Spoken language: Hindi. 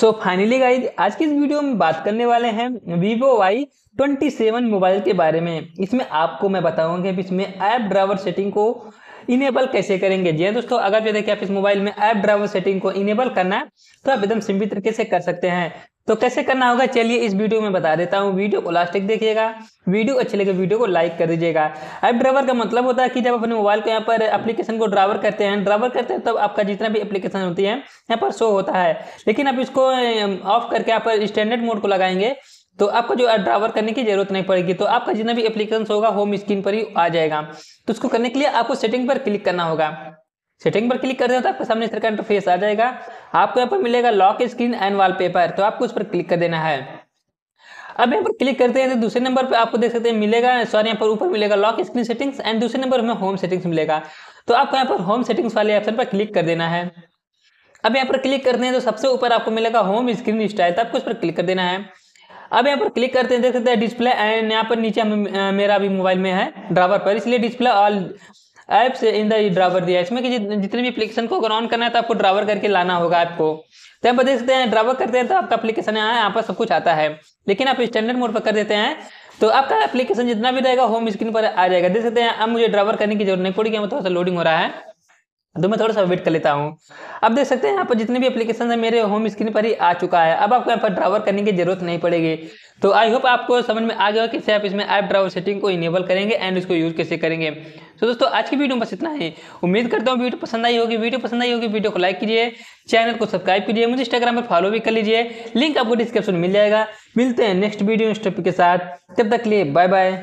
सो फाइनली गाइज आज की इस वीडियो में बात करने वाले हैं Vivo Y twenty seven mobile के बारे में इसमें आपको मैं बताऊंगा कि इसमें ऐप ड्राइवर सेटिंग को इनेबल कैसे करेंगे जी हाँ दोस्तों अगर जो देखिए आप इस मोबाइल में ऐप ड्राइवर सेटिंग को इनेबल करना है तो आप एकदम सिंपल तरीके से कर सकते हैं तो कैसे करना होगा चलिए इस वीडियो में बता देता हूँ वीडियो को लास्ट तक देखिएगा वीडियो अच्छे लगे वीडियो को लाइक कर दीजिएगा ऐप ड्राइवर का मतलब होता है कि जब अपने मोबाइल को यहाँ पर एप्लीकेशन को ड्राइवर करते हैं ड्राइवर करते हैं तब तो आपका जितना भी एप्लीकेशन होती है यहाँ पर शो होता है लेकिन आप इसको ऑफ करके यहाँ पर स्टैंडर्ड मोड को लगाएंगे तो आपको जो ड्राइवर करने की जरूरत नहीं पड़ेगी तो आपका जितना भी एप्लीकेशन होगा होम स्क्रीन पर ही आ जाएगा तो उसको करने के लिए आपको सेटिंग पर क्लिक करना होगा सेटिंग पर क्लिक कर दें तो आपके सामने इस तरह का इंटरफेस आ जाएगा आपको यहाँ पर मिलेगा लॉक स्क्रीन एंड वॉलपेपर तो आपको उस पर क्लिक कर देना है अब यहाँ पर क्लिक करते हैं तो दूसरे नंबर पर आपको देख सकते हैं मिलेगा सॉरी यहाँ पर ऊपर मिलेगा लॉक स्क्रीन सेटिंग्स एंड दूसरे नंबर में होम सेटिंग्स मिलेगा तो आपको यहाँ पर होम सेटिंग्स वाले ऑप्शन पर क्लिक कर देना है अब यहाँ पर क्लिक करते हैं तो सबसे ऊपर आपको मिलेगा होम स्क्रीन स्टाइल तो आपको उस पर क्लिक कर देना है अब यहाँ पर क्लिक करते हैं देख सकते हैं डिस्प्ले एंड यहाँ पर नीचे मेरा अभी मोबाइल में है ड्राइवर पर इसलिए डिस्प्ले ऑल ऐप से इन द्रावर ड्राइवर दिया इसमें कि जितने भी एप्लीकेशन को अगर ऑन करना है तो आपको ड्राइवर करके लाना होगा ऐप को तो आप देख सकते हैं ड्राइवर करते हैं तो आपका एप्लीकेशन यहाँ यहाँ पर सब कुछ आता है लेकिन आप स्टैंडर्ड मोड पर कर देते हैं तो आपका एप्लीकेशन जितना भी रहेगा होम स्क्रीन पर आ जाएगा देख सकते हैं अब मुझे ड्राइवर करने की जरूरत नहीं पड़ेगी मतलब थोड़ा सा लोडिंग हो रहा है तो मैं थोड़ा सा वेट कर लेता हूँ अब देख सकते हैं यहाँ पर जितने भी एप्लीकेशन है मेरे होम स्क्रीन पर ही आ चुका है अब आपको यहाँ पर ड्रावर करने की जरूरत नहीं पड़ेगी तो आई होप आपको समझ में आ गया कैसे आप इसमें ऐप ड्रावर सेटिंग को इनेबल करेंगे एंड इसको यूज़ कैसे करेंगे तो दोस्तों आज की वीडियो में बस इतना ही उम्मीद करता हूँ वीडियो पसंद आई होगी वीडियो पसंद आई होगी वीडियो को लाइक कीजिए चैनल को सब्सक्राइब कीजिए मुझे इंस्टाग्राम पर फॉलो भी कर लीजिए लिंक आपको डिस्क्रिप्शन मिल जाएगा मिलते हैं नेक्स्ट वीडियो इस टॉपिक के साथ तब तक लिए बाय बाय